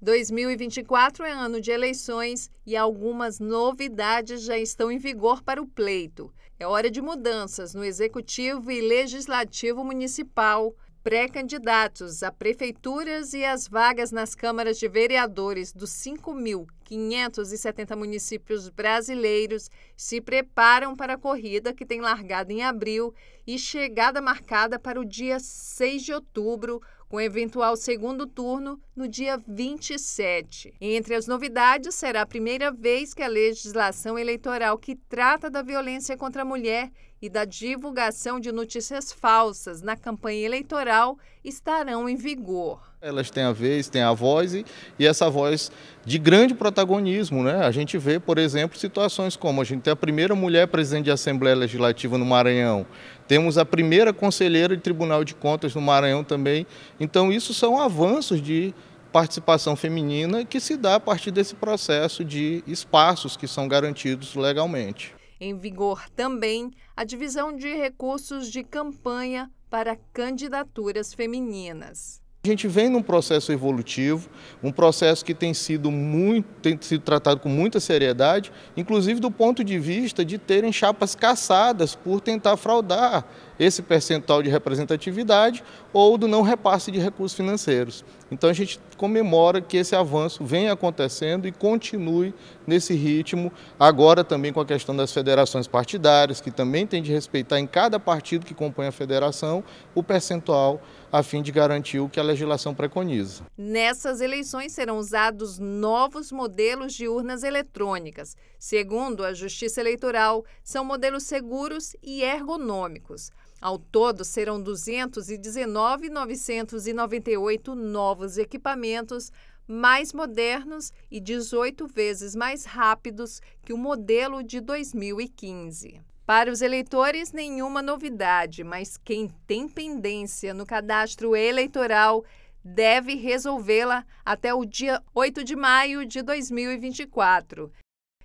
2024 é ano de eleições e algumas novidades já estão em vigor para o pleito. É hora de mudanças no executivo e legislativo municipal. Pré-candidatos a prefeituras e as vagas nas câmaras de vereadores dos 5.000 570 municípios brasileiros se preparam para a corrida que tem largada em abril e chegada marcada para o dia 6 de outubro, com eventual segundo turno no dia 27. Entre as novidades, será a primeira vez que a legislação eleitoral que trata da violência contra a mulher e da divulgação de notícias falsas na campanha eleitoral estarão em vigor. Elas têm a vez, têm a voz e, e, essa voz de grande protagonismo. Né? A gente vê, por exemplo, situações como a gente tem a primeira mulher presidente de Assembleia Legislativa no Maranhão, temos a primeira conselheira de Tribunal de Contas no Maranhão também. Então, isso são avanços de participação feminina que se dá a partir desse processo de espaços que são garantidos legalmente. Em vigor também a divisão de recursos de campanha para candidaturas femininas. A gente vem num processo evolutivo, um processo que tem sido muito, tem sido tratado com muita seriedade, inclusive do ponto de vista de terem chapas caçadas por tentar fraudar esse percentual de representatividade ou do não repasse de recursos financeiros. Então a gente comemora que esse avanço vem acontecendo e continue nesse ritmo, agora também com a questão das federações partidárias, que também tem de respeitar em cada partido que compõe a federação o percentual a fim de garantir o que a legislação preconiza. Nessas eleições serão usados novos modelos de urnas eletrônicas. Segundo a Justiça Eleitoral, são modelos seguros e ergonômicos. Ao todo, serão 219.998 novos equipamentos mais modernos e 18 vezes mais rápidos que o modelo de 2015. Para os eleitores, nenhuma novidade, mas quem tem pendência no cadastro eleitoral deve resolvê-la até o dia 8 de maio de 2024.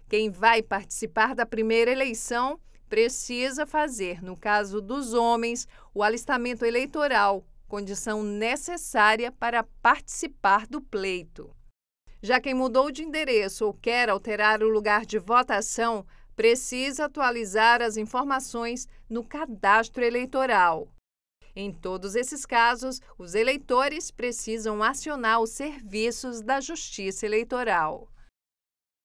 Quem vai participar da primeira eleição precisa fazer, no caso dos homens, o alistamento eleitoral, condição necessária para participar do pleito. Já quem mudou de endereço ou quer alterar o lugar de votação, precisa atualizar as informações no cadastro eleitoral. Em todos esses casos, os eleitores precisam acionar os serviços da Justiça Eleitoral.